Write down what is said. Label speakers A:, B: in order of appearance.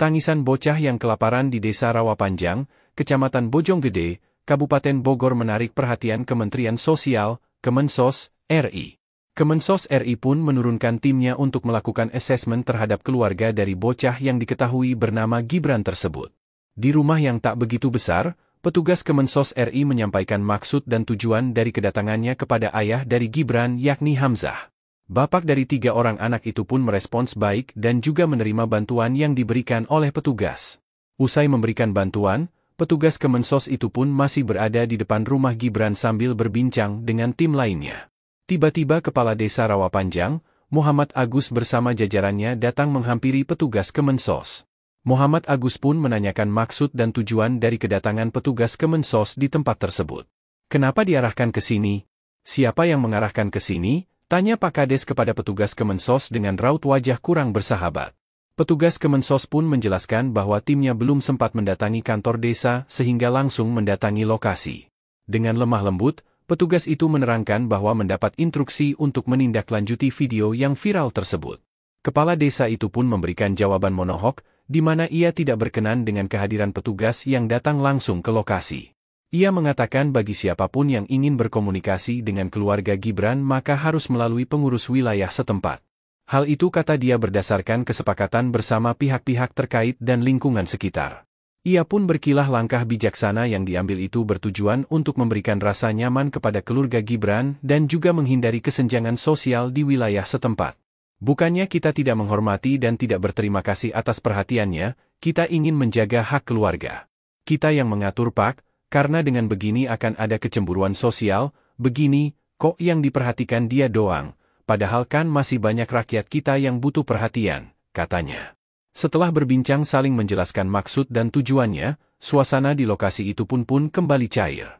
A: Tangisan bocah yang kelaparan di Desa Rawa Panjang, Kecamatan Bojonggede, Kabupaten Bogor menarik perhatian Kementerian Sosial, Kemensos, RI. Kemensos RI pun menurunkan timnya untuk melakukan asesmen terhadap keluarga dari bocah yang diketahui bernama Gibran tersebut. Di rumah yang tak begitu besar, petugas Kemensos RI menyampaikan maksud dan tujuan dari kedatangannya kepada ayah dari Gibran yakni Hamzah. Bapak dari tiga orang anak itu pun merespons baik dan juga menerima bantuan yang diberikan oleh petugas. Usai memberikan bantuan, petugas Kemensos itu pun masih berada di depan rumah Gibran sambil berbincang dengan tim lainnya. Tiba-tiba Kepala Desa Rawa Panjang, Muhammad Agus bersama jajarannya datang menghampiri petugas Kemensos. Muhammad Agus pun menanyakan maksud dan tujuan dari kedatangan petugas Kemensos di tempat tersebut. Kenapa diarahkan ke sini? Siapa yang mengarahkan ke sini? Tanya Pak Kades kepada petugas Kemensos dengan raut wajah kurang bersahabat. Petugas Kemensos pun menjelaskan bahwa timnya belum sempat mendatangi kantor desa sehingga langsung mendatangi lokasi. Dengan lemah lembut, petugas itu menerangkan bahwa mendapat instruksi untuk menindaklanjuti video yang viral tersebut. Kepala desa itu pun memberikan jawaban monohok, di mana ia tidak berkenan dengan kehadiran petugas yang datang langsung ke lokasi. Ia mengatakan bagi siapapun yang ingin berkomunikasi dengan keluarga Gibran maka harus melalui pengurus wilayah setempat. Hal itu kata dia berdasarkan kesepakatan bersama pihak-pihak terkait dan lingkungan sekitar. Ia pun berkilah langkah bijaksana yang diambil itu bertujuan untuk memberikan rasa nyaman kepada keluarga Gibran dan juga menghindari kesenjangan sosial di wilayah setempat. Bukannya kita tidak menghormati dan tidak berterima kasih atas perhatiannya, kita ingin menjaga hak keluarga. Kita yang mengatur pak, karena dengan begini akan ada kecemburuan sosial, begini, kok yang diperhatikan dia doang, padahal kan masih banyak rakyat kita yang butuh perhatian, katanya. Setelah berbincang saling menjelaskan maksud dan tujuannya, suasana di lokasi itu pun pun kembali cair.